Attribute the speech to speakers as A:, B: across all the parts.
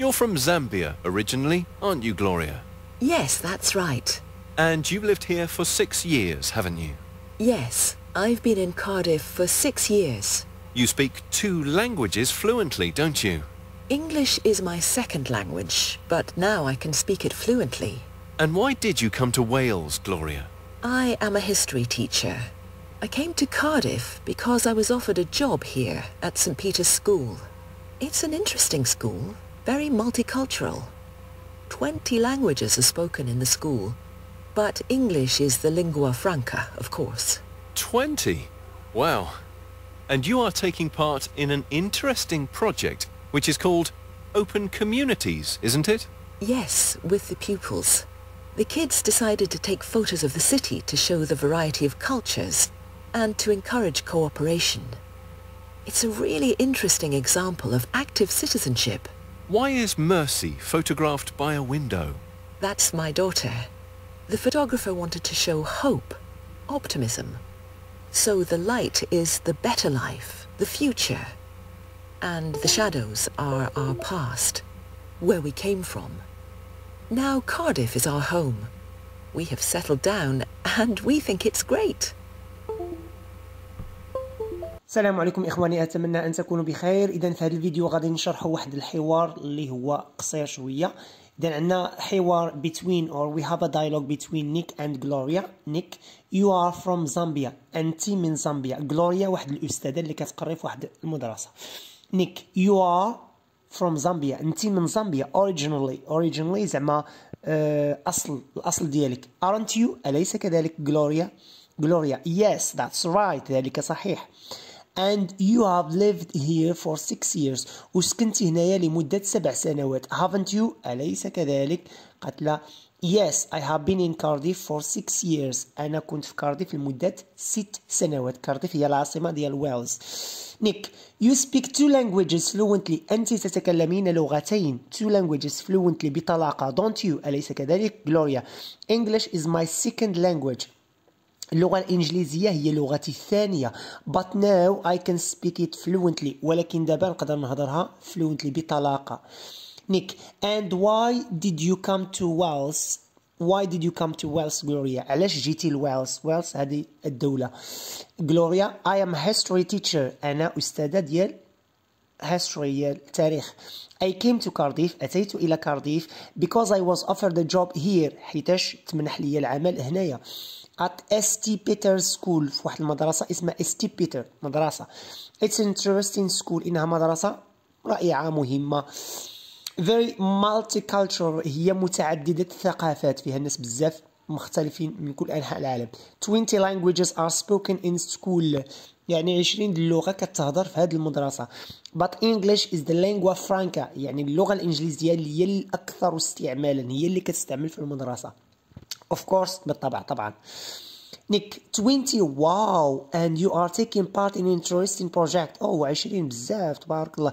A: You're from Zambia originally, aren't you, Gloria?
B: Yes, that's
A: right. And you've lived here for six years, haven't you?
B: Yes, I've been in Cardiff for six years.
A: You speak two languages fluently, don't you?
B: English is my second language, but now I can speak it fluently.
A: And why did you come to Wales, Gloria?
B: I am a history teacher. I came to Cardiff because I was offered a job here at St Peter's School. It's an interesting school, very multicultural. 20 languages are spoken in the school, but English is the lingua franca, of course.
A: 20? Wow. And you are taking part in an interesting project, which is called Open Communities, isn't it?
B: Yes, with the pupils. The kids decided to take photos of the city to show the variety of cultures and to encourage cooperation. It's a really interesting example of active citizenship.
A: Why is Mercy photographed by a window?
B: That's my daughter. The photographer wanted to show hope,
A: optimism.
B: So the light is the better life, the future. And the shadows are our past, where we came from. Now Cardiff is our home.
C: We have settled down and we think it's great. السلام عليكم اخواني اتمنى ان تكونوا بخير اذا في هذا الفيديو غادي نشرحوا واحد الحوار اللي هو قصير شويه اذا عندنا حوار between or we have a dialogue between Nick and Gloria Nick you are from Zambia انت من زامبيا Gloria واحد الاستاذه اللي كتقري في واحد المدرسه Nick you are from Zambia انت من زامبيا originally originally زعما آه، اصل الاصل ديالك aren't you اليس كذلك Gloria Gloria yes that's right ذلك صحيح and you have lived here for six years وسكنت هنايا لمدة سبع سنوات haven't you أليس كذلك قالت له Yes, I have been in Cardiff for six years. أنا كنت في كارديف لمدة ست سنوات. كارديف هي العاصمة ديال ويلز. Nick, you speak two languages fluently. أنت تتكلمين لغتين. Two languages fluently بطلاقة. Don't you? أليس كذلك؟ Gloria, English is my second language. اللغة الإنجليزية هي لغتي الثانية but now I can speak it fluently ولكن دابا نقدر نهضرها fluently بطلاقة نيك and why did you come to Wales why did you come to Wales Gloria علاش جيتي لويلز ويلز هذه الدولة Gloria I am history teacher أنا أستاذة ديال history التاريخ I came to Cardiff أتيت إلى Cardiff because I was offered a job here حيتاش تمنح لي العمل هنايا at ST Peters School في واحد المدرسة اسمها ST Peter مدرسة It's an interesting school إنها مدرسة رائعة مهمة very multicultural هي متعددة الثقافات فيها الناس بزاف مختلفين من كل أنحاء العالم 20 languages are spoken in school يعني 20 اللغه كتهضر في هذه المدرسه but English is the lingua franca يعني اللغه الانجليزيه اللي هي الاكثر استعمالا هي اللي كتستعمل في المدرسه of course بالطبع طبعا نيك 20 واو and you are taking part in interesting project او oh, 20 بزاف تبارك الله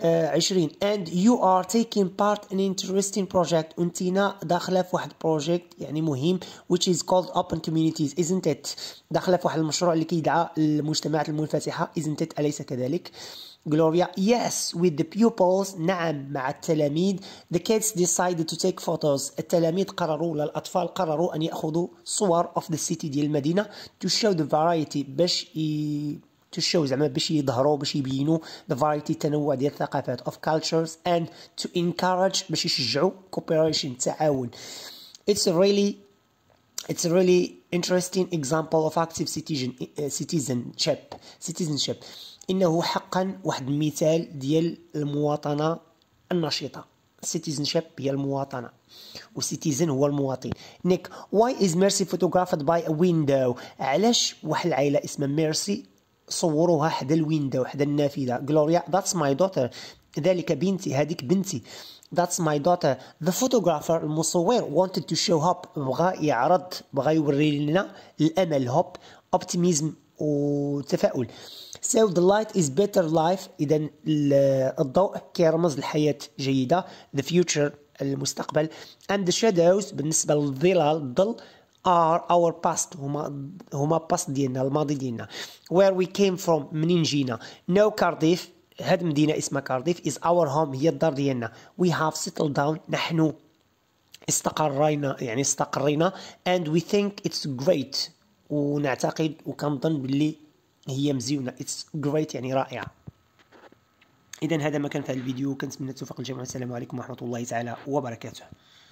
C: 20 and you are taking part in an interesting project وانتينا داخله في واحد بروجيكت يعني مهم which is called open communities isn't it داخله في واحد المشروع اللي كيدعى المجتمعات المنفتحه isn't it اليس كذلك Gloria, yes, with the pupils, نعم مع التلاميذ. The kids decided to take photos. التلاميذ قرروا للأطفال قرروا أن يأخذوا صور of the city ديال المدينة to show the variety باش ي... تو شو زعما باش يظهروا باش يبينوا ذا فارايتي التنوع ديال الثقافات اوف كالتشرز اند تو انكارج باش يشجعوا كوبريشن التعاون اتس ريلي it's a really interesting example of active citizen citizenship citizenship انه حقا واحد المثال ديال المواطنه النشطه citizenship هي المواطنه و citizen هو المواطن نيك واي از ميرسي فوتوغرافد باي ا ويندو علاش واحد العائله اسمها ميرسي صوروها حدا الويندو حدا النافذه جلوريا ذاتس ماي دوتر ذلك بنتي هذيك بنتي ذاتس ماي دوتر ذا فوتوغرافر المصور wanted تو شو هوب بغى يعرض بغى يوري لنا الأمل هوب اوبتيميزم وتفاؤل. سو ذا لايت از بيتر لايف إذا الضوء كيرمز لحياة جيدة ذا فيوتشر المستقبل اند ذا شادوز بالنسبة للظلال الظل are our past هما هما past ديالنا الماضي ديالنا where we came from منين جينا now Cardiff هاد مدينة اسمها كارديف is our home هي الدار ديالنا we have settled down نحن استقرينا يعني استقرينا and we think it's great ونعتقد وكنظن باللي هي مزيونه اتس جريت يعني رائعه اذا هذا ما كان في هذا الفيديو كنتمنى توفق الجميع والسلام عليكم ورحمه الله تعالى وبركاته